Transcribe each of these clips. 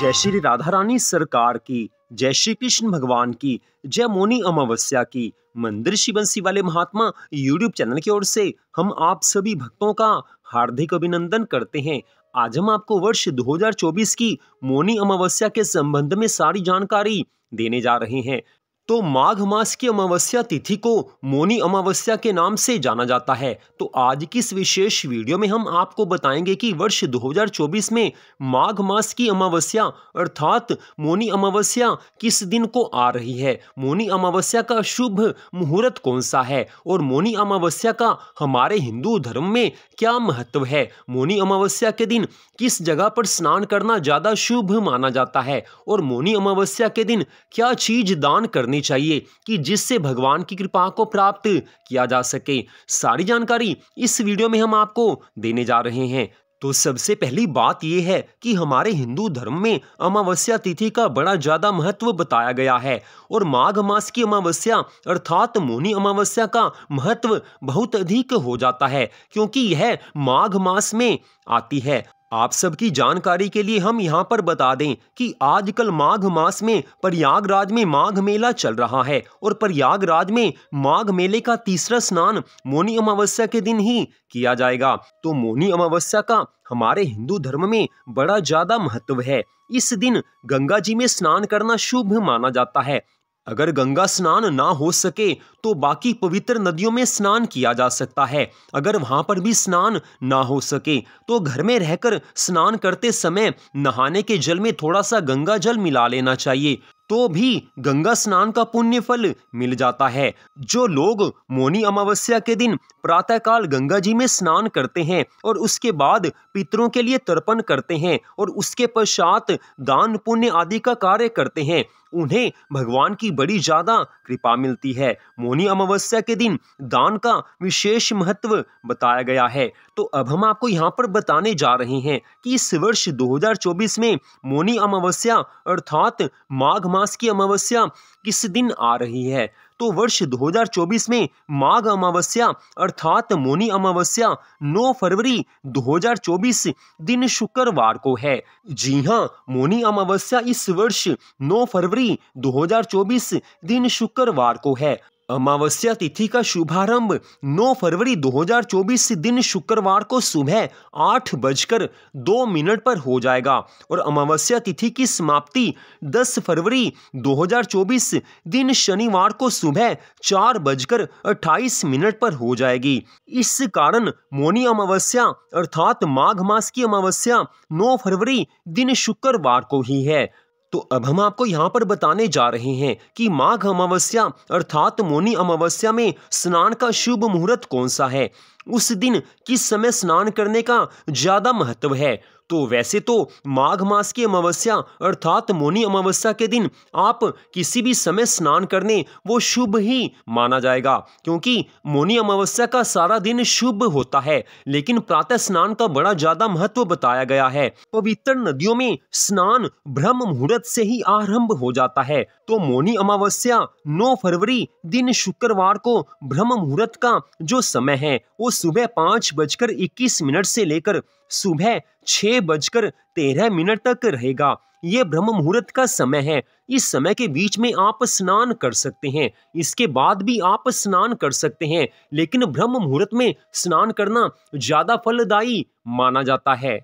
जय श्री राधा रानी सरकार की जय श्री कृष्ण भगवान की जय मोनी अमावस्या की मंदिर श्री वाले महात्मा यूट्यूब चैनल की ओर से हम आप सभी भक्तों का हार्दिक अभिनंदन करते हैं आज हम आपको वर्ष 2024 की मोनी अमावस्या के संबंध में सारी जानकारी देने जा रहे हैं तो माघ मास की अमावस्या तिथि को मोनी अमावस्या के नाम से जाना जाता है तो आज की इस विशेष वीडियो में हम आपको बताएंगे कि वर्ष 2024 में माघ मास की अमावस्या अर्थात मोनी अमावस्या किस दिन को आ रही है मोनी अमावस्या का शुभ मुहूर्त कौन सा है और मोनी अमावस्या का हमारे हिंदू धर्म में क्या महत्व है मोनी अमावस्या के दिन किस जगह पर स्नान करना ज़्यादा शुभ माना जाता है और मोनी अमावस्या के दिन क्या चीज दान करनी होनी चाहिए कि जिससे भगवान की कृपा को प्राप्त किया जा सके सारी जानकारी इस वीडियो में हम आपको देने जा रहे हैं तो सबसे पहली बात यह है कि हमारे हिंदू धर्म में अमावस्या तिथि का बड़ा ज़्यादा महत्व बताया गया है और माघ मास की अमावस्या अर्थात मोनी अमावस्या का महत्व बहुत अधिक हो जाता है क्योंकि यह माघ मास में आती है आप सबकी जानकारी के लिए हम यहाँ पर बता दें कि आजकल माघ मास में प्रयागराज में माघ मेला चल रहा है और प्रयागराज में माघ मेले का तीसरा स्नान मोनी अमावस्या के दिन ही किया जाएगा तो मोनी अमावस्या का हमारे हिंदू धर्म में बड़ा ज्यादा महत्व है इस दिन गंगा जी में स्नान करना शुभ माना जाता है अगर गंगा स्नान ना हो सके तो बाकी पवित्र नदियों में स्नान किया जा सकता है अगर वहाँ पर भी स्नान ना हो सके तो घर में रहकर स्नान करते समय नहाने के जल में थोड़ा सा गंगा जल मिला लेना चाहिए तो भी गंगा स्नान का पुण्य फल मिल जाता है जो लोग मोनी अमावस्या के दिन प्रातःकाल गंगा जी में स्नान करते हैं और उसके बाद पितरों के लिए तर्पण करते हैं और उसके पश्चात दान पुण्य आदि का कार्य करते हैं उन्हें भगवान की बड़ी ज़्यादा कृपा मिलती है मोनी अमावस्या के दिन दान का विशेष महत्व बताया गया है तो अब हम आपको यहाँ पर बताने जा रहे हैं कि इस वर्ष 2024 में मोनी अमावस्या अर्थात माघ मास की अमावस्या किस दिन आ रही है तो वर्ष 2024 में माघ अमावस्या अर्थात मोनी अमावस्या 9 फरवरी 2024 दिन शुक्रवार को है जी हाँ मोनी अमावस्या इस वर्ष 9 फरवरी 2024 दिन शुक्रवार को है अमावस्या तिथि का शुभारंभ 9 फरवरी 2024 दिन शुक्रवार को सुबह आठ बजकर दो मिनट पर हो जाएगा और अमावस्या तिथि की समाप्ति 10 फरवरी 2024 दिन शनिवार को सुबह चार बजकर अट्ठाईस मिनट पर हो जाएगी इस कारण मौनी अमावस्या अर्थात माघ मास की अमावस्या 9 फरवरी दिन शुक्रवार को ही है तो अब हम आपको यहाँ पर बताने जा रहे हैं कि माघ अमावस्या अर्थात मोनी अमावस्या में स्नान का शुभ मुहूर्त कौन सा है उस दिन किस समय स्नान करने का ज़्यादा महत्व है तो वैसे तो माघ मास की अमावस्या अर्थात मोनी अमावस्या के दिन आप किसी भी समय स्नान करने वो शुभ ही माना जाएगा क्योंकि मोनी अमावस्या का सारा दिन शुभ होता है लेकिन प्रातः स्नान का बड़ा ज्यादा महत्व बताया गया है पवित्र नदियों में स्नान ब्रह्म मुहूर्त से ही आरंभ हो जाता है तो मोनी अमावस्या 9 फरवरी दिन शुक्रवार को ब्रह्म मुहूर्त का जो समय है वो सुबह पाँच बजकर इक्कीस मिनट से लेकर सुबह छह बजकर तेरह मिनट तक रहेगा ये ब्रह्म मुहूर्त का समय है इस समय के बीच में आप स्नान कर सकते हैं इसके बाद भी आप स्नान कर सकते हैं लेकिन ब्रह्म मुहूर्त में स्नान करना ज़्यादा फलदायी माना जाता है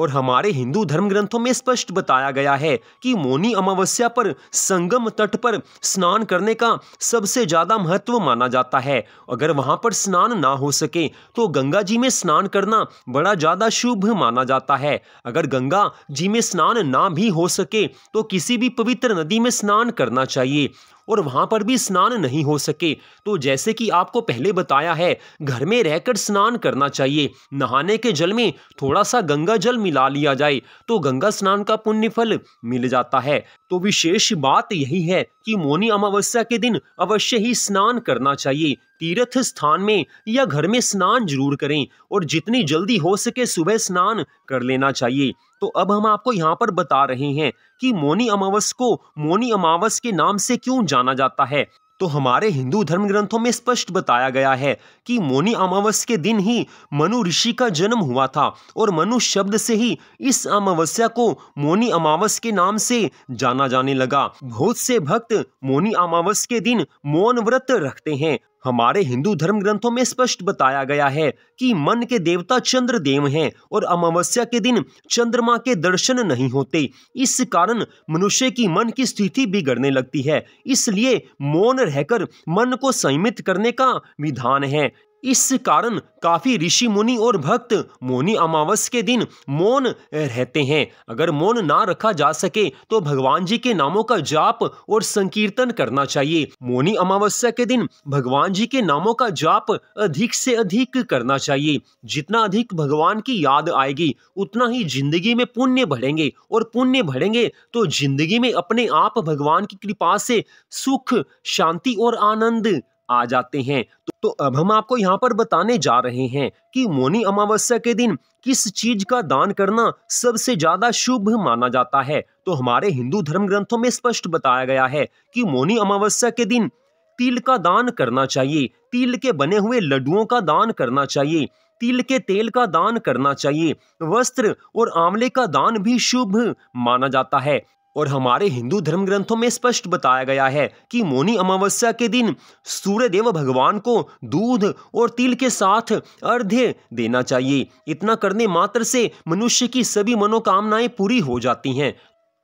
और हमारे हिंदू धर्म ग्रंथों में स्पष्ट बताया गया है कि मोनी अमावस्या पर संगम तट पर स्नान करने का सबसे ज़्यादा महत्व माना जाता है अगर वहां पर स्नान ना हो सके तो गंगा जी में स्नान करना बड़ा ज़्यादा शुभ माना जाता है अगर गंगा जी में स्नान ना भी हो सके तो किसी भी पवित्र नदी में स्नान करना चाहिए और वहाँ पर भी स्नान नहीं हो सके तो जैसे कि आपको पहले बताया है घर में रहकर स्नान करना चाहिए नहाने के जल में थोड़ा सा गंगा जल मिला लिया जाए तो गंगा स्नान का पुण्य फल मिल जाता है तो विशेष बात यही है कि मोनी अमावस्या के दिन अवश्य ही स्नान करना चाहिए तीर्थ स्थान में या घर में स्नान जरूर करें और जितनी जल्दी हो सके सुबह स्नान कर लेना चाहिए तो अब हम आपको यहाँ पर बता रहे हैं कि मोनी अमावस को मोनी अमावस के नाम से क्यों जाना जाता है तो हमारे हिंदू धर्म ग्रंथों में स्पष्ट बताया गया है कि मोनी अमावस के दिन ही मनु ऋषि का जन्म हुआ था और मनु शब्द से ही इस अमावस्या को मोनी अमावस के नाम से जाना जाने लगा बहुत से भक्त मोनी अमावस के दिन मौन व्रत रखते हैं हमारे हिंदू धर्म ग्रंथों में स्पष्ट बताया गया है कि मन के देवता चंद्र देव हैं और अमावस्या के दिन चंद्रमा के दर्शन नहीं होते इस कारण मनुष्य की मन की स्थिति बिगड़ने लगती है इसलिए मौन रहकर मन को संयमित करने का विधान है इस कारण काफ़ी ऋषि मुनि और भक्त मोनी अमावस के दिन मौन रहते हैं अगर मौन ना रखा जा सके तो भगवान जी के नामों का जाप और संकीर्तन करना चाहिए मोनी अमावस्या के दिन भगवान जी के नामों का जाप अधिक से अधिक करना चाहिए जितना अधिक भगवान की याद आएगी उतना ही जिंदगी में पुण्य बढ़ेंगे और पुण्य बढ़ेंगे तो जिंदगी में अपने आप भगवान की कृपा से सुख शांति और आनंद आ जाते हैं तो तो अब हम आपको यहाँ पर बताने जा रहे हैं कि मोनी अमावस्या के दिन किस चीज का दान करना सबसे ज्यादा शुभ माना जाता है तो हमारे हिंदू धर्म ग्रंथों में स्पष्ट बताया गया है कि मोनी अमावस्या के दिन तिल का दान करना चाहिए तिल के बने हुए लड्डुओं का दान करना चाहिए तिल के तेल का दान करना चाहिए वस्त्र और आंवले का दान भी शुभ माना जाता है और हमारे हिंदू धर्म ग्रंथों में स्पष्ट बताया गया है कि मोनी अमावस्या के दिन देव भगवान को दूध और तिल के साथ अर्ध्य देना चाहिए इतना करने मात्र से मनुष्य की सभी मनोकामनाएं पूरी हो जाती हैं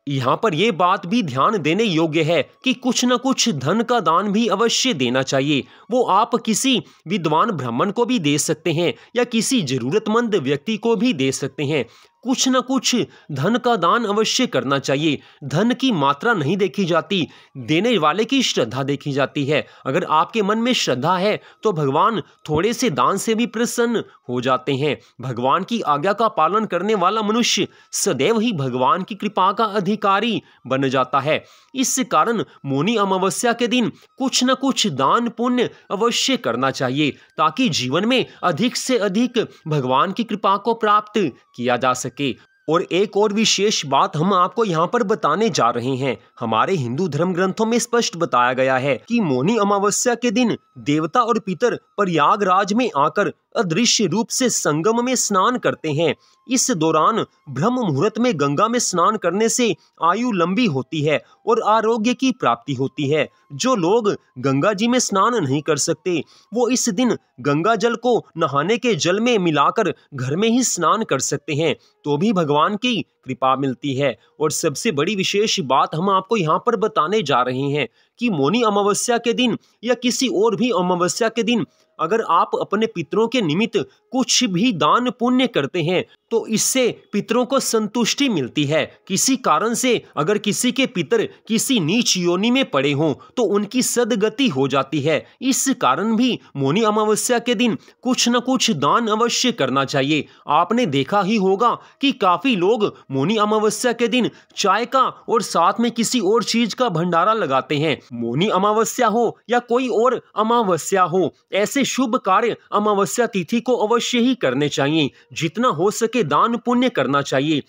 यहाँ पर यह बात भी ध्यान देने योग्य है कि कुछ न कुछ धन का दान भी अवश्य देना चाहिए वो आप किसी विद्वान ब्राह्मण को भी दे सकते हैं या किसी जरूरतमंद व्यक्ति को भी दे सकते हैं कुछ न कुछ धन का दान अवश्य करना चाहिए धन की मात्रा नहीं देखी जाती देने वाले की श्रद्धा देखी जाती है अगर आपके मन में श्रद्धा है तो भगवान थोड़े से दान से भी प्रसन्न हो जाते हैं भगवान की आज्ञा का पालन करने वाला मनुष्य सदैव ही भगवान की कृपा का अधिकारी बन जाता है इस कारण मोनी अमावस्या के दिन कुछ न कुछ दान पुण्य अवश्य करना चाहिए ताकि जीवन में अधिक से अधिक भगवान की कृपा को प्राप्त किया जा सके सके और एक और विशेष बात हम आपको यहाँ पर बताने जा रहे हैं हमारे हिंदू धर्म ग्रंथों में स्पष्ट बताया गया है कि मोनी अमावस्या के दिन देवता और पितर प्रयागराज में आकर अदृश्य रूप से संगम में स्नान करते हैं इस दौरान ब्रह्म मुहूर्त में गंगा में स्नान करने से आयु लंबी होती है और आरोग्य की प्राप्ति होती है जो लोग गंगा जी में स्नान नहीं कर सकते वो इस दिन गंगा जल को नहाने के जल में मिलाकर घर में ही स्नान कर सकते हैं तो भी भगवान की कृपा मिलती है और सबसे बड़ी विशेष बात हम आपको यहाँ पर बताने जा रहे हैं कि मोनी अमावस्या के दिन या किसी और भी अमावस्या के दिन अगर आप अपने पितरों के निमित्त कुछ भी दान पुण्य करते हैं तो इससे पितरों को संतुष्टि मिलती है किसी कारण से अगर किसी के पितर किसी नीच योनि में पड़े हों तो उनकी सदगति हो जाती है इस कारण भी मोनी अमावस्या के दिन कुछ न कुछ दान अवश्य करना चाहिए आपने देखा ही होगा कि काफ़ी लोग मोनी अमावस्या के दिन चाय का और साथ में किसी और चीज का भंडारा लगाते हैं मोनी अमावस्या हो या कोई और अमावस्या हो ऐसे शुभ कार्य अमावस्या तिथि को अवश्य ही करने चाहिए जितना हो सके के दान पुण्य करना चाहिए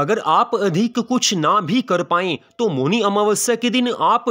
अगर आप अधिक कुछ ना भी कर पाए तो मोनी अमावस्या के दिन आप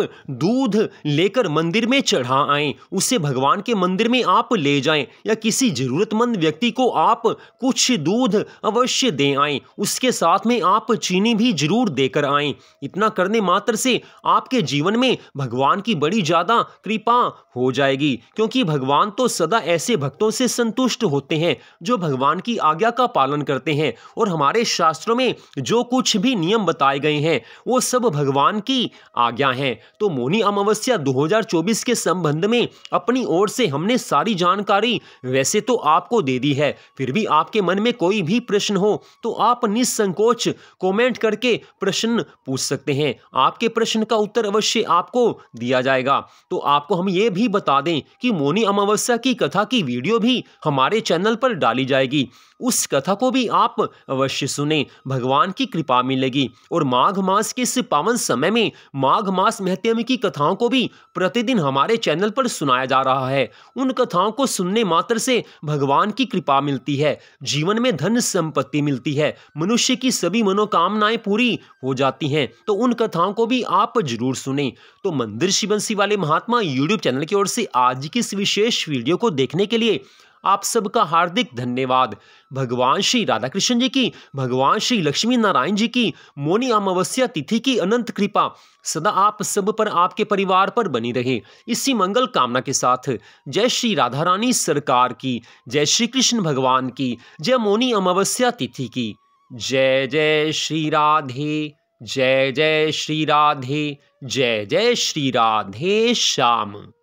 दूध लेकर मंदिर में चढ़ा आए उसे भगवान के मंदिर में आप ले जाएं या किसी जरूरतमंद व्यक्ति को आप कुछ दूध अवश्य दे आए उसके साथ में आप चीनी भी जरूर देकर आए इतना करने मात्र से आपके जीवन में भगवान की बड़ी ज़्यादा कृपा हो जाएगी क्योंकि भगवान तो सदा ऐसे भक्तों से संतुष्ट होते हैं जो भगवान की आज्ञा का पालन करते हैं और हमारे शास्त्रों में जो कुछ भी नियम बताए गए हैं वो सब भगवान की आज्ञा है तो मोनी अमावस्या 2024 के संबंध में अपनी ओर से हमने सारी जानकारी वैसे तो आपको दे दी है फिर भी आपके मन में कोई भी प्रश्न हो तो आप निसंकोच कमेंट करके प्रश्न पूछ सकते हैं आपके प्रश्न का उत्तर अवश्य आपको दिया जाएगा तो आपको हम ये भी बता दें कि मोनी अमावस्या की कथा की वीडियो भी हमारे चैनल पर डाली जाएगी उस कथा को भी आप अवश्य सुने भगवान की कृपा मिलेगी और माघ मास के इस पावन समय में माघ मास महत्म की कथाओं को भी प्रतिदिन हमारे चैनल पर सुनाया जा रहा है उन कथाओं को सुनने मात्र से भगवान की कृपा मिलती है जीवन में धन संपत्ति मिलती है मनुष्य की सभी मनोकामनाएं पूरी हो जाती हैं तो उन कथाओं को भी आप जरूर सुने तो मंदिर शिवंशी वाले महात्मा यूट्यूब चैनल की ओर से आज की इस विशेष वीडियो को देखने के लिए आप सबका हार्दिक धन्यवाद भगवान श्री राधा कृष्ण जी की भगवान श्री लक्ष्मी नारायण जी की मोनी अमावस्या तिथि की अनंत कृपा सदा आप सब पर आपके परिवार पर बनी रहे इसी मंगल कामना के साथ जय श्री राधा रानी सरकार की जय श्री कृष्ण भगवान की जय मोनी अमावस्या तिथि की जय जय श्री राधे जय जय श्री राधे जय जय श्री राधे श्याम